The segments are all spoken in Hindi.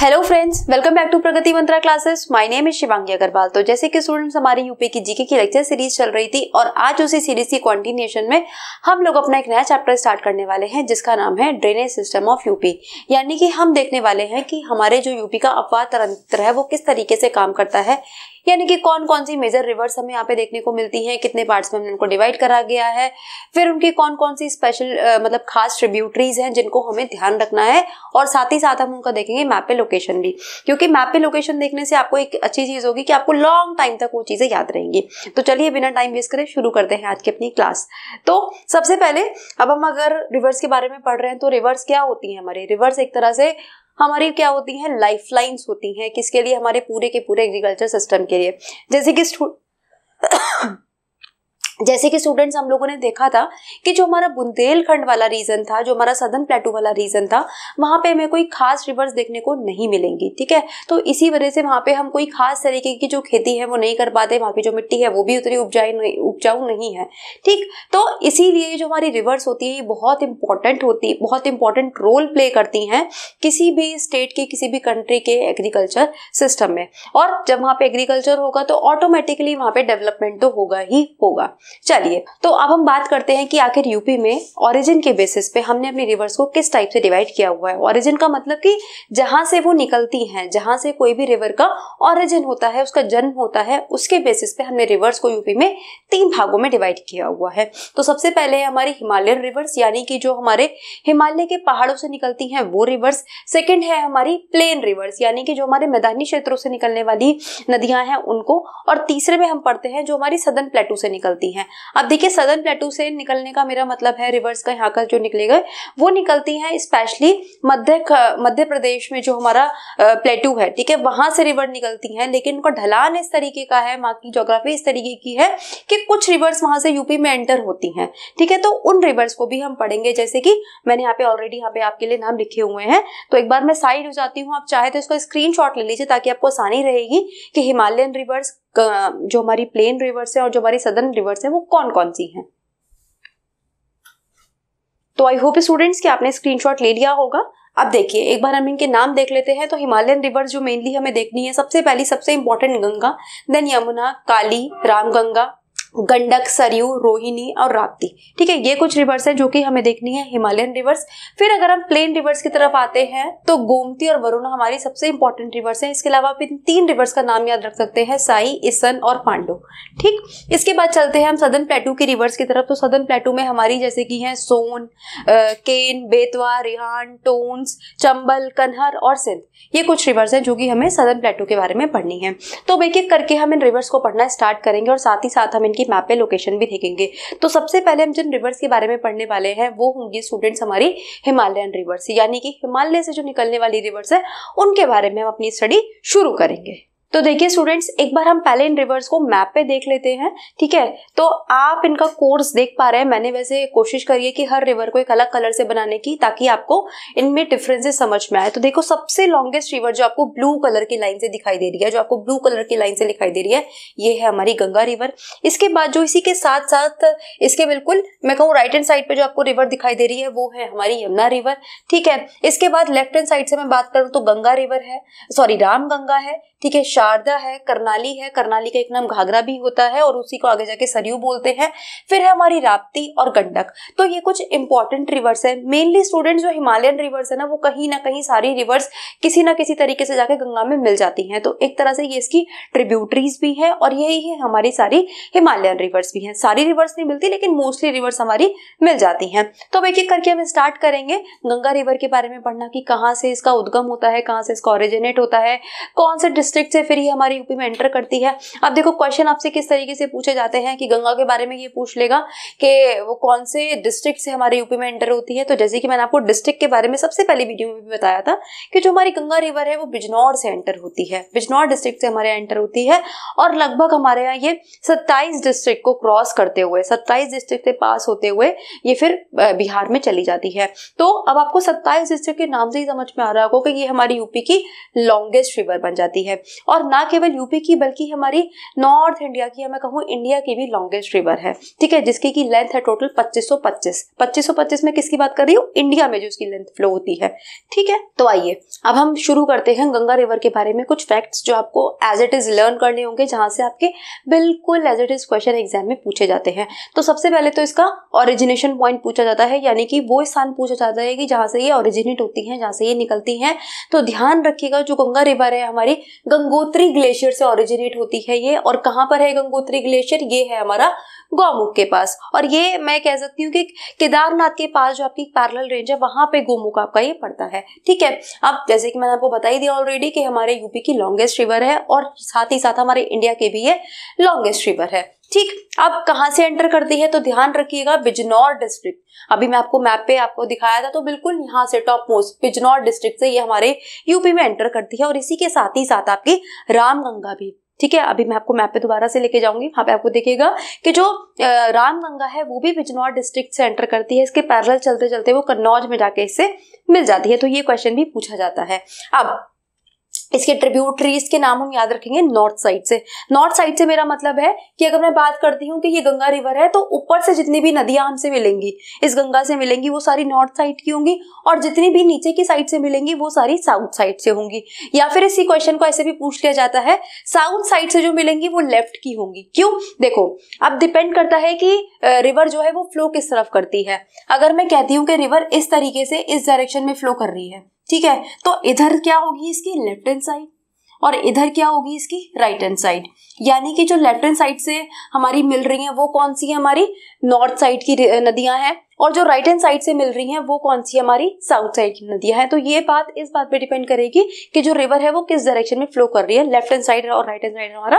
hello friends welcome back to Pragati Mantra classes my name is Shivangi Agarwal तो जैसे कि स्टूडेंट्स हमारे यूपी की जीके की लेक्चर सीरीज चल रही थी और आज उसी सीरीज की कंटिन्यूशन में हम लोग अपना एक नया चैप्टर स्टार्ट करने वाले हैं जिसका नाम है ड्रेनेज सिस्टम ऑफ यूपी यानी कि हम देखने वाले हैं कि हमारे जो यूपी का अपवाद तंत्र है वो किस तरीके से काम करता है यानी कि कौन कौन सी मेजर रिवर्स हमें यहाँ पे देखने को मिलती हैं कितने पार्ट्स में हमने उनको डिवाइड करा गया है फिर उनकी कौन कौन सी स्पेशल मतलब खास ट्रिब्यूटरीज हैं जिनको हमें ध्यान रखना है और साथ ही साथ हम उनका देखेंगे मैप पे लोकेशन भी क्योंकि मैप पे लोकेशन देखने से आपको एक अच्छी चीज़ होगी कि आपको लॉन्ग टाइम तक वो चीज़ें याद रहेंगी तो चलिए बिना टाइम वेस्ट करें शुरू करते हैं आज की अपनी क्लास तो सबसे पहले अब हम अगर रिवर्स के बारे में पढ़ रहे हैं तो रिवर्स क्या होती है हमारे रिवर्स एक तरह से हमारी क्या होती हैं लाइफलाइंस होती हैं किसके लिए हमारे पूरे के पूरे एग्रीकल्चर सिस्टम के लिए जैसे कि जैसे कि स्टूडेंट्स हम लोगों ने देखा था कि जो हमारा बुंदेलखंड वाला रीजन था जो हमारा सदन प्लेटू वाला रीजन था वहाँ पे हमें कोई खास रिवर्स देखने को नहीं मिलेंगी ठीक है तो इसी वजह से वहाँ पे हम कोई खास तरीके की जो खेती है वो नहीं कर पाते वहाँ की जो मिट्टी है वो भी उतनी उपजाई नहीं उपजाऊ नहीं है ठीक तो इसीलिए जो हमारी रिवर्स होती है ये बहुत इंपॉर्टेंट होती बहुत इंपॉर्टेंट रोल प्ले करती हैं किसी भी स्टेट के किसी भी कंट्री के एग्रीकल्चर सिस्टम में और जब वहाँ पे एग्रीकल्चर होगा तो ऑटोमेटिकली वहाँ पे डेवलपमेंट तो होगा ही होगा चलिए तो अब हम बात करते हैं कि आखिर यूपी में ओरिजिन के बेसिस पे हमने अपनी रिवर्स को किस टाइप से डिवाइड किया हुआ है ओरिजिन का मतलब कि जहां से वो निकलती हैं जहां से कोई भी रिवर का ओरिजिन होता है उसका जन्म होता है उसके बेसिस पे हमने रिवर्स को यूपी में तीन भागों में डिवाइड किया हुआ है तो सबसे पहले है हमारी हिमालयन रिवर्स यानी कि जो हमारे हिमालय के पहाड़ों से निकलती हैं वो रिवर्स सेकेंड है हमारी प्लेन रिवर्स यानी कि जो हमारे मैदानी क्षेत्रों से निकलने वाली नदियां हैं उनको और तीसरे में हम पढ़ते हैं जो हमारी सदन प्लेटू से निकलती हैं हैं अब देखिए सदर्न प्लेटू से निकलने का मेरा मतलब है रिवर्स का यहाँ का जो निकलेगा वो निकलती हैं स्पेशली मध्य मध्य प्रदेश में जो हमारा प्लेटू है ठीक है वहाँ से रिवर निकलती हैं लेकिन उनका ढलान इस तरीके का है वहाँ की जोग्राफी इस तरीके की है कि कुछ रिवर्स वहाँ से यूपी में एंटर होती हैं ठीक है तो उन रिवर्स को भी हम पढ़ेंगे जैसे कि मैंने यहाँ पे ऑलरेडी यहाँ पे आपके लिए नाम लिखे हुए हैं तो एक बार मैं साइड हो जाती हूँ आप चाहे तो इसका स्क्रीन ले लीजिए ताकि आपको आसानी रहेगी कि हिमालयन रिवर्स जो हमारी प्लेन रिवर्स है और जो हमारी सदर्न रिवर्स है वो कौन कौन सी हैं तो आई होप स्टूडेंट्स कि आपने स्क्रीनशॉट ले लिया होगा अब देखिए एक बार हम इनके नाम देख लेते हैं तो हिमालयन रिवर्स जो मेनली हमें देखनी है सबसे पहली सबसे इंपॉर्टेंट गंगा देन यमुना काली रामगंगा गंडक सरयू रोहिणी और राप्ती ठीक है ये कुछ रिवर्स है जो कि हमें देखनी है हिमालयन रिवर्स फिर अगर हम प्लेन रिवर्स की तरफ आते हैं तो गोमती और वरुण हमारी सबसे इंपॉर्टेंट रिवर्स है इसके अलावा आप इन तीन रिवर्स का नाम याद रख सकते हैं साई इसन और पांडो ठीक इसके बाद चलते हैं हम सदन प्लेटू की रिवर्स की तरफ तो सदन प्लेटू में हमारी जैसे कि हैं सोन केन बेतवा रिहान टोन्स चंबल कन्हर और सिंध ये कुछ रिवर्स हैं जो कि हमें सदन प्लेटू के बारे में पढ़नी है तो एक एक करके हम इन रिवर्स को पढ़ना स्टार्ट करेंगे और साथ ही साथ हम इनकी मैप पे लोकेशन भी देखेंगे तो सबसे पहले हम जिन रिवर्स के बारे में पढ़ने वाले हैं वो होंगे स्टूडेंट्स हमारी हिमालयन रिवर्स यानी कि हिमालय से जो निकलने वाली रिवर्स है उनके बारे में हम अपनी स्टडी शुरू करेंगे तो देखिए स्टूडेंट्स एक बार हम पहले इन रिवर्स को मैप पे देख लेते हैं ठीक है तो आप इनका कोर्स देख पा रहे हैं मैंने वैसे कोशिश करी है कि हर रिवर को एक अलग कलर से बनाने की ताकि आपको इनमें डिफरेंसेस समझ में आए तो देखो सबसे लॉन्गेस्ट रिवर जो आपको ब्लू कलर की लाइन से दिखाई दे रही है जो आपको ब्लू कलर की लाइन से दिखाई दे रही है ये है हमारी गंगा रिवर इसके बाद जो इसी के साथ साथ इसके बिल्कुल मैं कहूँ राइट एंड साइड पर जो आपको रिवर दिखाई दे रही है वो है हमारी यमुना रिवर ठीक है इसके बाद लेफ्ट एंड साइड से मैं बात करूँ तो गंगा रिवर है सॉरी राम गंगा है ठीक है शारदा है करनाली है करनाली का एक नाम घाघरा भी होता है और उसी को आगे जाके सरयू बोलते हैं फिर है हमारी राप्ती और गंडक तो ये कुछ इंपॉर्टेंट रिवर्स है मेनली स्टूडेंट जो हिमालयन रिवर्स है ना वो कहीं ना कहीं सारी रिवर्स किसी ना किसी तरीके से जाके गंगा में मिल जाती हैं तो एक तरह से ये इसकी ट्रिब्यूटरीज भी है और यही है हमारी सारी हिमालयन रिवर्स भी हैं सारी रिवर्स नहीं मिलती लेकिन मोस्टली रिवर्स हमारी मिल जाती हैं तो अब एक एक करके हम स्टार्ट करेंगे गंगा रिवर के बारे में पढ़ना कि कहाँ से इसका उद्गम होता है कहाँ से इसका ओरिजिनेट होता है कौन से डिस्ट्रिक्ट से फिर फिर ये हमारे यूपी में एंटर करती है अब देखो क्वेश्चन आपसे किस तरीके से पूछे जाते हैं कि गंगा के बारे में ये पूछ लेगा कि वो कौन से डिस्ट्रिक्ट से हमारे यूपी में एंटर होती है तो जैसे कि मैंने आपको डिस्ट्रिक्ट के बारे में सबसे पहले वीडियो में भी बताया था कि जो हमारी गंगा रिवर है वो बिजनौर से एंटर होती है बिजनौर डिस्ट्रिक्ट से हमारे एंटर होती है और लगभग हमारे यहाँ ये सत्ताईस डिस्ट्रिक्ट को क्रॉस करते हुए सत्ताईस डिस्ट्रिक्ट से पास होते हुए ये फिर बिहार में चली जाती है तो अब आपको सत्ताईस डिस्ट्रिक्ट के नाम से ही समझ में आ रहा होगा कि ये हमारी यूपी की लॉन्गेस्ट रिवर बन जाती है और और ना केवल यूपी की बल्कि हमारी नॉर्थ इंडिया की मैं कहूँ इंडिया की भी लॉन्गेस्ट रिवर है ठीक है जिसकी की लेंथ है टोटल 2525 2525 में किसकी बात कर रही हूँ इंडिया में जो उसकी लेंथ फ्लो होती है ठीक है तो आइए अब हम शुरू करते हैं गंगा रिवर के बारे में कुछ फैक्ट्स जो आपको एज इट इज लर्न करने होंगे जहाँ से आपके बिल्कुल as it is question exam में पूछे जाते हैं तो सबसे पहले तो इसका ओरिजिनेशन पॉइंट पूछा जाता है यानी कि वो स्थान पूछा जाता है कि जहाँ से ये ओरिजिनेट होती है जहाँ से ये निकलती है तो ध्यान रखिएगा जो गंगा रिवर है हमारी गंगो गंगोत्री ग्लेशियर से ओरिजिनेट होती है ये और कहाँ पर है गंगोत्री ग्लेशियर ये है हमारा गौमुख के पास और ये मैं कह सकती हूँ कि केदारनाथ के पास जो आपकी पैरल रेंज है वहां पे गोमुख आपका ये पड़ता है ठीक है अब जैसे कि मैंने आपको बता ही दिया ऑलरेडी कि हमारे यूपी की लॉन्गेस्ट रिवर है और साथ ही साथ हमारे इंडिया के भी ये लॉन्गेस्ट रिवर है ठीक अब कहाँ से एंटर करती है तो ध्यान रखिएगा बिजनौर डिस्ट्रिक्ट अभी मैं आपको मैप पे आपको दिखाया था तो बिल्कुल यहाँ से टॉप मोस्ट बिजनौर डिस्ट्रिक्ट से ये हमारे यूपी में एंटर करती है और इसी के साथ ही साथ आपकी रामगंगा भी ठीक है अभी मैं आपको मैप पे दोबारा से लेके जाऊंगी वहाँ पे आपको देखिएगा कि जो रामगंगा है वो भी बिजनौर डिस्ट्रिक्ट से एंटर करती है इसके पैरल चलते चलते वो कन्नौज में जाके इससे मिल जाती है तो ये क्वेश्चन भी पूछा जाता है अब इसके ट्रिब्यूटरीज के नाम हम याद रखेंगे नॉर्थ साइड से नॉर्थ साइड से मेरा मतलब है कि अगर मैं बात करती हूँ कि ये गंगा रिवर है तो ऊपर से जितनी भी नदियां हमसे मिलेंगी इस गंगा से मिलेंगी वो सारी नॉर्थ साइड की होंगी और जितनी भी नीचे की साइड से मिलेंगी वो सारी साउथ साइड से होंगी या फिर इसी क्वेश्चन को ऐसे भी पूछ लिया जाता है साउथ साइड से जो मिलेंगी वो लेफ्ट की होंगी क्यों देखो अब डिपेंड करता है कि रिवर जो है वो फ्लो किस तरफ करती है अगर मैं कहती हूँ कि रिवर इस तरीके से इस डायरेक्शन में फ्लो कर रही है ठीक है तो इधर क्या होगी इसकी लेफ्ट हैंड साइड और इधर क्या होगी इसकी राइट हैंड साइड यानी कि जो लेफ्ट हैंड साइड से हमारी मिल रही है वो कौन सी है हमारी नॉर्थ साइड की नदियां हैं और जो राइट हैंड साइड से मिल रही हैं वो कौन सी हमारी साउथ साइड की नदियां हैं तो ये बात इस बात पे डिपेंड करेगी कि जो रिवर है वो किस डायरेक्शन में फ्लो कर रही है लेफ्ट हैंड साइड और राइट हैंड साइड हमारा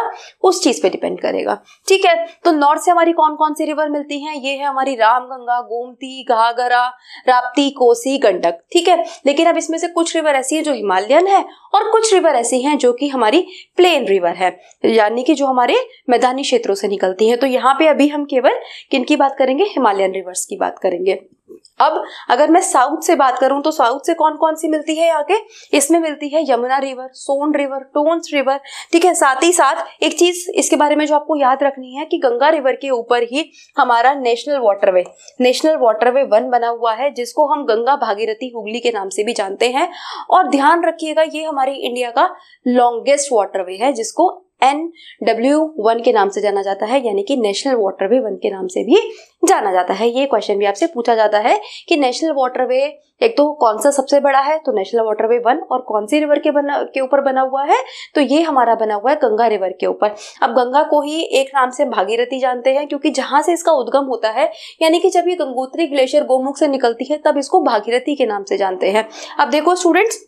उस चीज पे डिपेंड करेगा ठीक है तो नॉर्थ से हमारी कौन कौन सी रिवर मिलती है ये है हमारी रामगंगा गोमती घाघरा राप्ती कोसी गंडक ठीक है लेकिन अब इसमें से कुछ रिवर ऐसी है जो हिमालयन है और कुछ रिवर ऐसी हैं जो कि हमारी प्लेन रिवर है यानी कि जो हमारे मैदानी क्षेत्रों से निकलती है तो यहाँ पे अभी हम केवल किन की बात करेंगे हिमालयन रिवर्स की बात करेंगे करेंगे अब अगर मैं साउथ से बात करूं तो साउथ से कौन कौन सी मिलती है आगे इसमें मिलती है Yamuna river Son river Tons river ठीक है साथ ही साथ एक चीज इसके बारे में जो आपको याद रखनी है कि गंगा रिवर के ऊपर ही हमारा national waterway national waterway one बना हुआ है जिसको हम गंगा भागीरथी हुगली के नाम से भी जानते हैं और ध्यान रखिएगा ये हमारे इंडिया का लॉन्गेस्ट वाटरवे है जिसको एन डब्ल्यू वन के नाम से जाना जाता है यानी कि नेशनल वाटरवे वन के नाम से भी जाना जाता है ये क्वेश्चन भी आपसे पूछा जाता है कि नेशनल वाटरवे एक तो कौन सा सबसे बड़ा है तो नेशनल वाटरवे वन और कौन सी रिवर के बना के ऊपर बना हुआ है तो ये हमारा बना हुआ है गंगा रिवर के ऊपर अब गंगा को ही एक नाम से भागीरथी जानते हैं क्योंकि जहाँ से इसका उद्गम होता है यानी कि जब ये गंगोत्री ग्लेशियर गोमुख से निकलती है तब इसको भागीरथी के नाम से जानते हैं अब देखो स्टूडेंट्स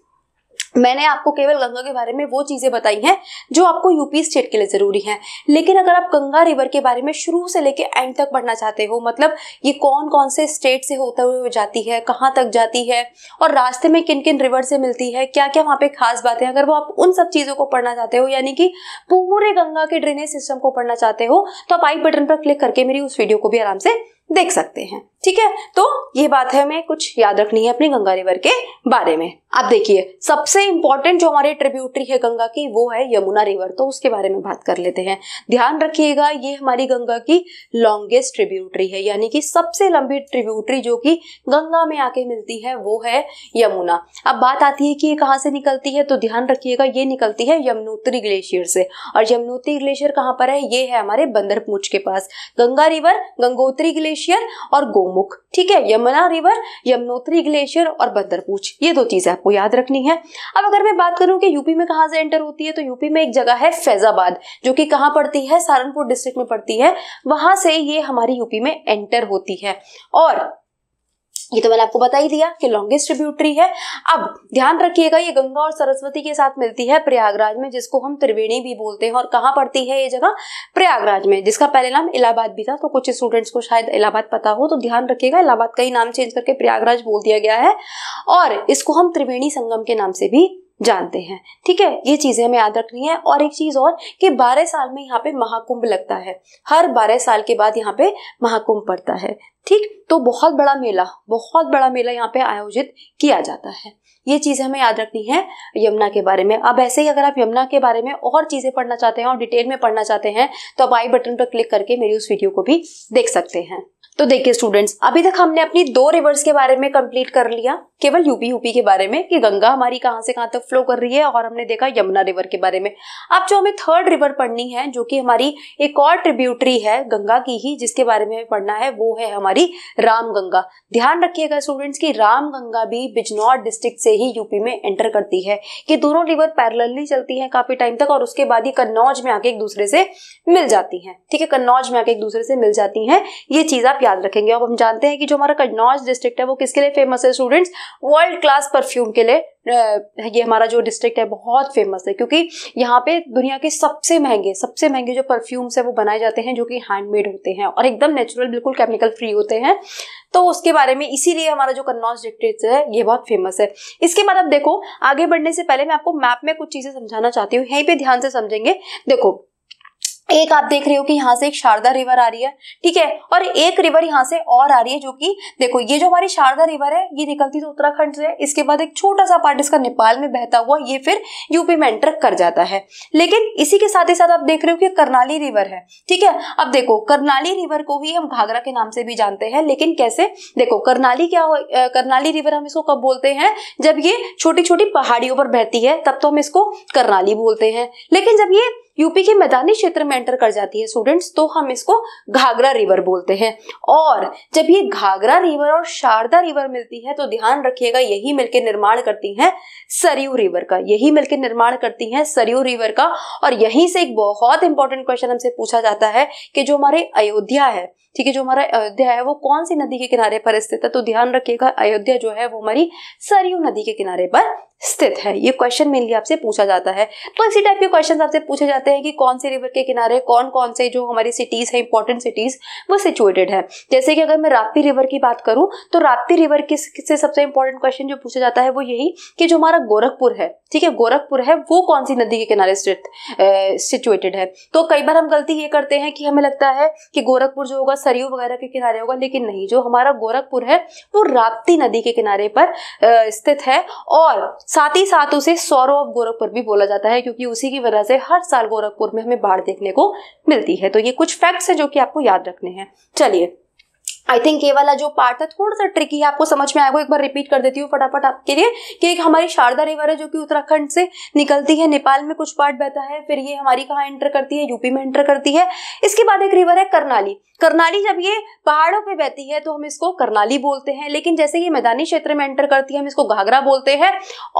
मैंने आपको केवल गंगा के बारे में वो चीज़ें बताई हैं जो आपको यूपी स्टेट के लिए ज़रूरी हैं लेकिन अगर आप गंगा रिवर के बारे में शुरू से लेके एंड तक पढ़ना चाहते हो मतलब ये कौन कौन से स्टेट से होते हुए जाती है कहाँ तक जाती है और रास्ते में किन किन रिवर से मिलती है क्या क्या वहाँ पे खास बातें अगर वो आप उन सब चीज़ों को पढ़ना चाहते हो यानी कि पूरे गंगा के ड्रेनेज सिस्टम को पढ़ना चाहते हो तो आप आई बटन पर क्लिक करके मेरी उस वीडियो को भी आराम से देख सकते हैं ठीक है तो ये बात है हमें कुछ याद रखनी है अपनी गंगा रिवर के बारे में आप देखिए सबसे इंपॉर्टेंट जो हमारे ट्रिब्यूटरी है गंगा की वो है यमुना रिवर तो उसके बारे में बात कर लेते हैं ध्यान रखिएगा ये हमारी गंगा की लॉन्गेस्ट ट्रिब्यूटरी है यानी कि सबसे लंबी ट्रिब्यूटरी जो कि गंगा में आके मिलती है वो है यमुना अब बात आती है कि ये कहाँ से निकलती है तो ध्यान रखिएगा ये निकलती है यमुनोत्री ग्लेशियर से और यमुनोत्री ग्लेशियर कहाँ पर है ये है हमारे बंदरपूछ के पास Ganga river Gangotri glacier glacier और गोमुख ठीक है यमुना रिवर यमुनोत्री ग्लेशियर और बंदरपूछ ये दो चीजें आपको याद रखनी है अब अगर मैं बात करूं कि यूपी में कहां से एंटर होती है तो यूपी में एक जगह है फैजाबाद जो कि कहां पड़ती है सहारनपुर डिस्ट्रिक्ट में पड़ती है वहां से ये हमारी यूपी में एंटर होती है और ये तो मैंने आपको बता ही दिया कि लॉन्गेस्ट ट्रिब्यूटरी है अब ध्यान रखिएगा ये गंगा और सरस्वती के साथ मिलती है प्रयागराज में जिसको हम त्रिवेणी भी बोलते हैं और कहाँ पड़ती है ये जगह प्रयागराज में जिसका पहले नाम इलाहाबाद भी था तो कुछ स्टूडेंट्स को शायद इलाहाबाद पता हो तो ध्यान रखिएगा इलाहाबाद का ही नाम चेंज करके प्रयागराज बोल दिया गया है और इसको हम त्रिवेणी संगम के नाम से भी जानते हैं ठीक है ये चीज़ें हमें याद रखनी है और एक चीज़ और कि 12 साल में यहाँ पे महाकुंभ लगता है हर 12 साल के बाद यहाँ पे महाकुंभ पड़ता है ठीक तो बहुत बड़ा मेला बहुत बड़ा मेला यहाँ पे आयोजित किया जाता है ये चीज़ हमें याद रखनी है यमुना के बारे में अब ऐसे ही अगर आप यमुना के बारे में और चीज़ें पढ़ना चाहते हैं और डिटेल में पढ़ना चाहते हैं तो आप आई बटन पर क्लिक करके मेरी उस वीडियो को भी देख सकते हैं तो देखिए स्टूडेंट्स अभी तक हमने अपनी दो रिवर्स के बारे में कंप्लीट कर लिया केवल यूपी यूपी के बारे में कि गंगा हमारी कहाँ से कहां तक फ्लो कर रही है और हमने देखा यमुना रिवर के बारे में अब जो हमें थर्ड रिवर पढ़नी है जो कि हमारी एक और ट्रिब्यूटरी है गंगा की ही जिसके बारे में पढ़ना है वो है हमारी गंगा ध्यान रखिएगा स्टूडेंट्स की गंगा भी बिजनौर डिस्ट्रिक्ट से ही यूपी में एंटर करती है ये दोनों रिवर पैरेलली चलती है काफी टाइम तक और उसके बाद ही कन्नौज में आके एक दूसरे से मिल जाती है ठीक है कन्नौज में आके एक दूसरे से मिल जाती है ये चीज आप याद रखेंगे अब हम जानते हैं कि जो हमारा कन्नौज डिस्ट्रिक्ट है वो किसके लिए फेमस है स्टूडेंट्स वर्ल्ड क्लास परफ्यूम के लिए ये हमारा जो डिस्ट्रिक्ट है बहुत फेमस है क्योंकि यहाँ पे दुनिया के सबसे महंगे सबसे महंगे जो परफ्यूम्स है वो बनाए जाते हैं जो कि हैंडमेड होते हैं और एकदम नेचुरल बिल्कुल केमिकल फ्री होते हैं तो उसके बारे में इसीलिए हमारा जो कन्नौज डिस्ट्रिक्ट है ये बहुत फेमस है इसके बाद अब देखो आगे बढ़ने से पहले मैं आपको मैप में कुछ चीज़ें समझाना चाहती हूँ यहीं पर ध्यान से समझेंगे देखो एक आप देख रहे हो कि यहाँ से एक शारदा रिवर आ रही है ठीक है और एक रिवर यहाँ से और आ रही है जो कि देखो ये जो हमारी शारदा रिवर है ये निकलती तो उत्तराखंड से इसके बाद एक छोटा सा पार्ट इसका नेपाल में बहता हुआ ये फिर यूपी में एंटर कर जाता है लेकिन इसी के साथ ही साथ आप देख रहे हो कि करनाली रिवर है ठीक है अब देखो करनाली रिवर को ही हम घाघरा के नाम से भी जानते हैं लेकिन कैसे देखो करनाली क्या हो करनाली रिवर हम इसको कब बोलते हैं जब ये छोटी छोटी पहाड़ियों पर बहती है तब तो हम इसको करनाली बोलते हैं लेकिन जब ये यूपी के मैदानी क्षेत्र में एंटर कर जाती है स्टूडेंट्स तो हम इसको घाघरा रिवर बोलते हैं और जब ये घाघरा रिवर और शारदा रिवर मिलती है तो ध्यान रखिएगा यही मिलकर निर्माण करती है सरयू रिवर का यही मिलकर निर्माण करती है सरयू रिवर का और यहीं से एक बहुत इंपॉर्टेंट क्वेश्चन हमसे पूछा जाता है कि जो हमारे अयोध्या है ठीक है जो हमारा अयोध्या है वो कौन सी नदी के किनारे पर स्थित है तो ध्यान रखिएगा अयोध्या जो है वो हमारी सरयू नदी के किनारे पर स्थित है ये क्वेश्चन मेनली आपसे पूछा जाता है तो इसी टाइप के क्वेश्चन आपसे पूछे जाते हैं कि कौन से रिवर के किनारे कौन कौन से जो हमारी सिटीज़ है इंपॉर्टेंट सिटीज़ वो सिचुएटेड है जैसे कि अगर मैं राप्ती रिवर की बात करूं तो राप्ती रिवर किस से सबसे इंपॉर्टेंट क्वेश्चन जो पूछा जाता है वो यही कि जो हमारा गोरखपुर है ठीक है गोरखपुर है वो कौन सी नदी के किनारे स्थित सिचुएटेड है तो कई बार हम गलती ये करते हैं कि हमें लगता है कि गोरखपुर जो होगा सरयू वगैरह के किनारे होगा लेकिन नहीं जो हमारा गोरखपुर है वो राप्ती नदी के किनारे पर स्थित है और साथ ही साथ उसे सौरव ऑफ गोरखपुर भी बोला जाता है क्योंकि उसी की वजह से हर साल गोरखपुर में हमें बाढ़ देखने को मिलती है तो ये कुछ फैक्ट्स हैं जो कि आपको याद रखने हैं चलिए आई थिंक ये वाला जो पार्ट था थोड़ा सा ट्रिकी है आपको समझ में आएगा एक बार रिपीट कर देती हूँ फटाफट आपके लिए कि एक हमारी शारदा रिवर है जो कि उत्तराखंड से निकलती है नेपाल में कुछ पार्ट बहता है फिर ये हमारी कहाँ एंटर करती है यूपी में एंटर करती है इसके बाद एक रिवर है करनाली करनाली जब ये पहाड़ों पर बहती है तो हम इसको करनाली बोलते हैं लेकिन जैसे ये मैदानी क्षेत्र में एंटर करती है हम इसको घाघरा बोलते हैं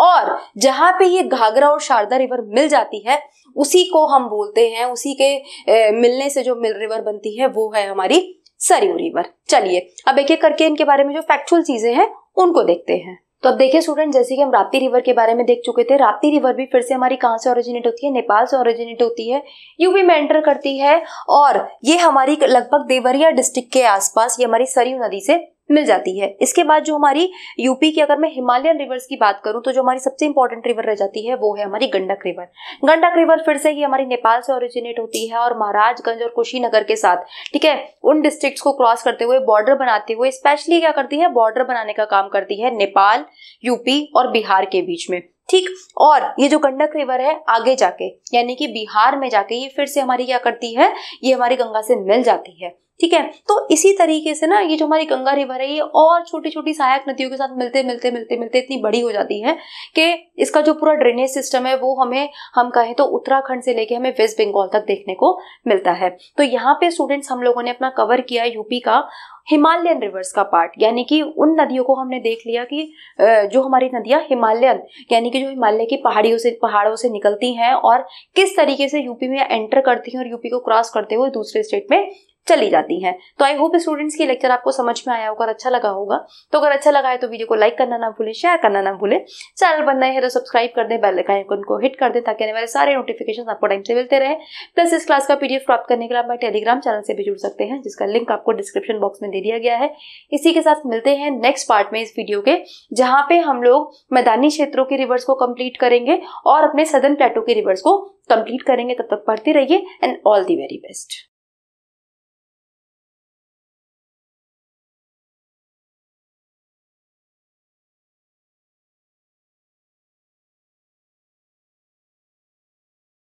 और जहाँ पे ये घाघरा और शारदा रिवर मिल जाती है उसी को हम बोलते हैं उसी के मिलने से जो रिवर बनती है वो है हमारी सरयू रिवर चलिए अब एक एक करके इनके बारे में जो फैक्चुअल चीजें हैं उनको देखते हैं तो अब देखिए स्टूडेंट जैसे कि हम राप्ती रिवर के बारे में देख चुके थे राप्ती रिवर भी फिर से हमारी कहाँ से ओरिजिनेट होती है नेपाल से ऑरिजिनेट होती है यूपी में एंटर करती है और ये हमारी लगभग देवरिया डिस्ट्रिक्ट के आसपास ये हमारी सरयू नदी से मिल जाती है इसके बाद जो हमारी यूपी की अगर मैं हिमालयन रिवर्स की बात करूं तो जो हमारी सबसे इंपॉर्टेंट रिवर रह जाती है वो है हमारी गंडक रिवर गंडक रिवर फिर से ही हमारी नेपाल से ओरिजिनेट होती है और महाराजगंज और कुशीनगर के साथ ठीक है उन डिस्ट्रिक्ट को क्रॉस करते हुए बॉर्डर बनाते हुए स्पेशली क्या करती है बॉर्डर बनाने का काम करती है नेपाल यूपी और बिहार के बीच में ठीक और ये जो गंडक रिवर है आगे जाके यानी कि बिहार में जाके ये फिर से हमारी क्या करती है ये हमारी गंगा से मिल जाती है ठीक है तो इसी तरीके से ना ये जो हमारी गंगा रिवर है ये और छोटी छोटी सहायक नदियों के साथ मिलते मिलते मिलते मिलते इतनी बड़ी हो जाती है कि इसका जो पूरा ड्रेनेज सिस्टम है वो हमें हम कहें तो उत्तराखंड से लेके हमें वेस्ट बंगाल तक देखने को मिलता है तो यहाँ पे स्टूडेंट्स हम लोगों ने अपना कवर किया यूपी का हिमालयन रिवर्स का पार्ट यानी कि उन नदियों को हमने देख लिया कि जो हमारी नदियाँ हिमालयन यानी कि जो हिमालय की पहाड़ियों से पहाड़ों से निकलती हैं और किस तरीके से यूपी में एंटर करती हैं और यूपी को क्रॉस करते हुए दूसरे स्टेट में चली जाती हैं तो आई होप स्टूडेंट्स की लेक्चर आपको समझ में आया होगा और अच्छा लगा होगा तो अगर अच्छा लगा है तो वीडियो को लाइक करना ना भूलें शेयर करना ना भूलें चैनल पर है हैं तो सब्सक्राइब कर दें बेल आइकन को हिट कर दें ताकि आने वाले सारे नोटिफिकेशन आपको टाइम से मिलते रहे प्लस इस क्लास का पीडीएफ प्राप्त करने के लिए आप टेलीग्राम चैनल से भी जुड़ सकते हैं जिसका लिंक आपको डिस्क्रिप्शन बॉक्स में दे दिया गया है इसी के साथ मिलते हैं नेक्स्ट पार्ट में इस वीडियो के जहाँ पे हम लोग मैदानी क्षेत्रों के रिवर्स को कम्प्लीट करेंगे और अपने सदन प्लेटो के रिवर्स को कंप्लीट करेंगे तब तक पढ़ते रहिए and all the very best